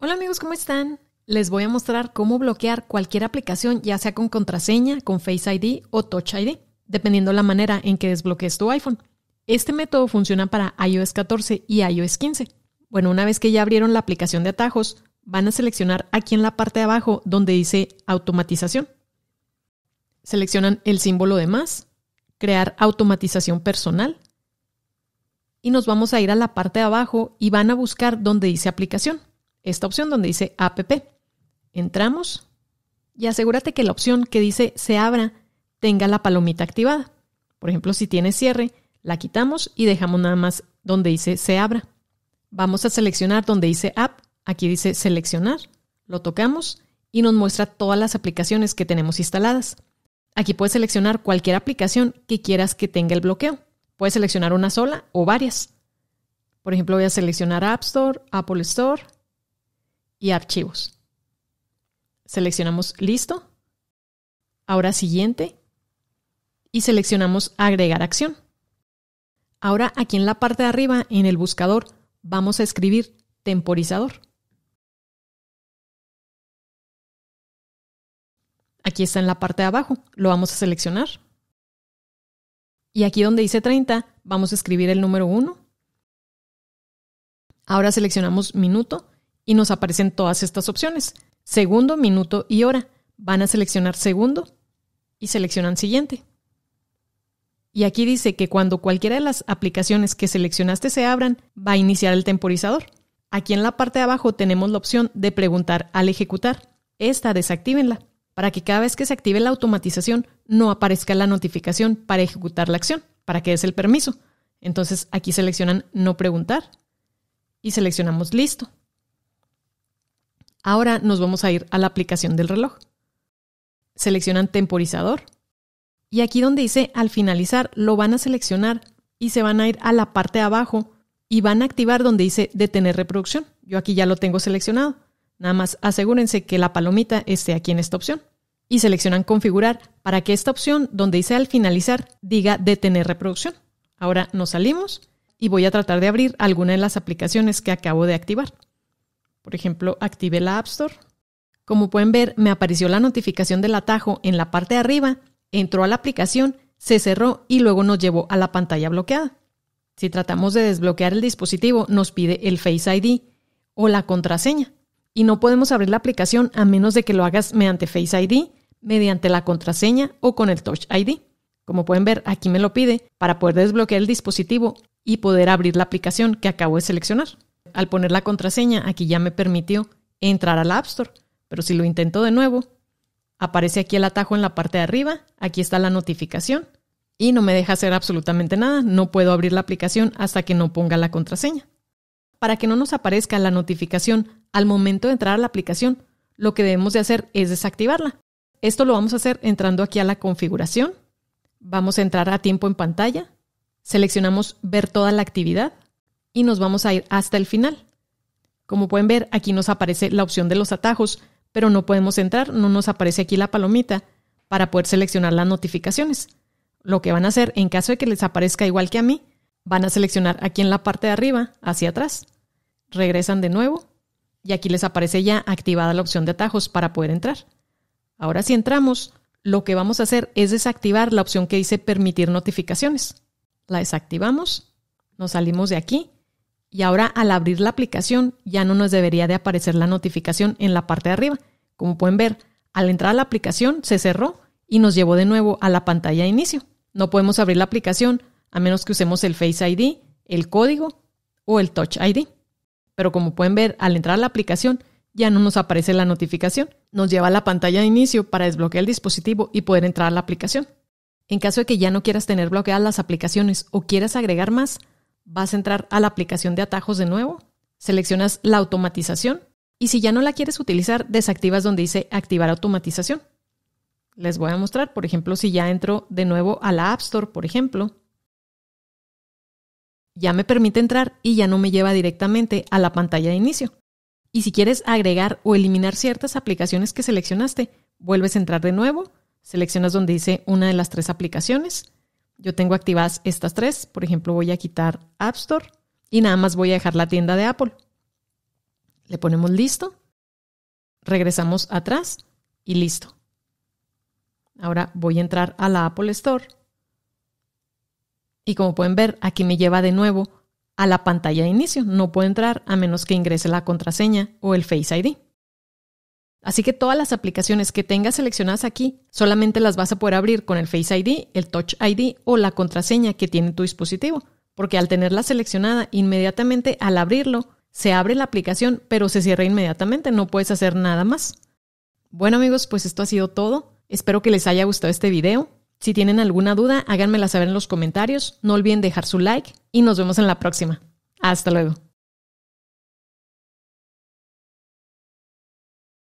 Hola amigos, ¿cómo están? Les voy a mostrar cómo bloquear cualquier aplicación, ya sea con contraseña, con Face ID o Touch ID, dependiendo la manera en que desbloques tu iPhone. Este método funciona para iOS 14 y iOS 15. Bueno, una vez que ya abrieron la aplicación de atajos, van a seleccionar aquí en la parte de abajo donde dice automatización. Seleccionan el símbolo de más, crear automatización personal y nos vamos a ir a la parte de abajo y van a buscar donde dice aplicación esta opción donde dice app. Entramos y asegúrate que la opción que dice se abra tenga la palomita activada. Por ejemplo, si tiene cierre, la quitamos y dejamos nada más donde dice se abra. Vamos a seleccionar donde dice app. Aquí dice seleccionar. Lo tocamos y nos muestra todas las aplicaciones que tenemos instaladas. Aquí puedes seleccionar cualquier aplicación que quieras que tenga el bloqueo. Puedes seleccionar una sola o varias. Por ejemplo, voy a seleccionar App Store, Apple Store y archivos. Seleccionamos listo. Ahora siguiente. Y seleccionamos agregar acción. Ahora aquí en la parte de arriba, en el buscador, vamos a escribir temporizador. Aquí está en la parte de abajo, lo vamos a seleccionar. Y aquí donde dice 30, vamos a escribir el número 1. Ahora seleccionamos minuto y nos aparecen todas estas opciones. Segundo, minuto y hora. Van a seleccionar segundo y seleccionan siguiente. Y aquí dice que cuando cualquiera de las aplicaciones que seleccionaste se abran, va a iniciar el temporizador. Aquí en la parte de abajo tenemos la opción de preguntar al ejecutar. Esta desactívenla para que cada vez que se active la automatización no aparezca la notificación para ejecutar la acción, para que des el permiso. Entonces aquí seleccionan no preguntar y seleccionamos listo. Ahora nos vamos a ir a la aplicación del reloj. Seleccionan temporizador y aquí donde dice al finalizar lo van a seleccionar y se van a ir a la parte de abajo y van a activar donde dice detener reproducción. Yo aquí ya lo tengo seleccionado. Nada más asegúrense que la palomita esté aquí en esta opción y seleccionan configurar para que esta opción donde dice al finalizar diga detener reproducción. Ahora nos salimos y voy a tratar de abrir alguna de las aplicaciones que acabo de activar. Por ejemplo, active la App Store. Como pueden ver, me apareció la notificación del atajo en la parte de arriba, entró a la aplicación, se cerró y luego nos llevó a la pantalla bloqueada. Si tratamos de desbloquear el dispositivo, nos pide el Face ID o la contraseña. Y no podemos abrir la aplicación a menos de que lo hagas mediante Face ID, mediante la contraseña o con el Touch ID. Como pueden ver, aquí me lo pide para poder desbloquear el dispositivo y poder abrir la aplicación que acabo de seleccionar. Al poner la contraseña, aquí ya me permitió entrar al App Store, pero si lo intento de nuevo, aparece aquí el atajo en la parte de arriba, aquí está la notificación y no me deja hacer absolutamente nada, no puedo abrir la aplicación hasta que no ponga la contraseña. Para que no nos aparezca la notificación al momento de entrar a la aplicación, lo que debemos de hacer es desactivarla. Esto lo vamos a hacer entrando aquí a la configuración, vamos a entrar a tiempo en pantalla, seleccionamos ver toda la actividad y nos vamos a ir hasta el final. Como pueden ver, aquí nos aparece la opción de los atajos, pero no podemos entrar, no nos aparece aquí la palomita para poder seleccionar las notificaciones. Lo que van a hacer, en caso de que les aparezca igual que a mí, van a seleccionar aquí en la parte de arriba, hacia atrás, regresan de nuevo y aquí les aparece ya activada la opción de atajos para poder entrar. Ahora si entramos, lo que vamos a hacer es desactivar la opción que dice permitir notificaciones. La desactivamos, nos salimos de aquí y ahora al abrir la aplicación ya no nos debería de aparecer la notificación en la parte de arriba. Como pueden ver, al entrar a la aplicación se cerró y nos llevó de nuevo a la pantalla de inicio. No podemos abrir la aplicación a menos que usemos el Face ID, el código o el Touch ID. Pero como pueden ver, al entrar a la aplicación ya no nos aparece la notificación. Nos lleva a la pantalla de inicio para desbloquear el dispositivo y poder entrar a la aplicación. En caso de que ya no quieras tener bloqueadas las aplicaciones o quieras agregar más, vas a entrar a la aplicación de atajos de nuevo, seleccionas la automatización y si ya no la quieres utilizar, desactivas donde dice activar automatización. Les voy a mostrar, por ejemplo, si ya entro de nuevo a la App Store, por ejemplo, ya me permite entrar y ya no me lleva directamente a la pantalla de inicio. Y si quieres agregar o eliminar ciertas aplicaciones que seleccionaste, vuelves a entrar de nuevo, seleccionas donde dice una de las tres aplicaciones, yo tengo activadas estas tres. Por ejemplo, voy a quitar App Store y nada más voy a dejar la tienda de Apple. Le ponemos listo, regresamos atrás y listo. Ahora voy a entrar a la Apple Store. Y como pueden ver, aquí me lleva de nuevo a la pantalla de inicio. No puedo entrar a menos que ingrese la contraseña o el Face ID. Así que todas las aplicaciones que tengas seleccionadas aquí solamente las vas a poder abrir con el Face ID, el Touch ID o la contraseña que tiene tu dispositivo, porque al tenerla seleccionada inmediatamente al abrirlo se abre la aplicación pero se cierra inmediatamente, no puedes hacer nada más. Bueno amigos, pues esto ha sido todo. Espero que les haya gustado este video. Si tienen alguna duda, háganmela saber en los comentarios. No olviden dejar su like y nos vemos en la próxima. Hasta luego.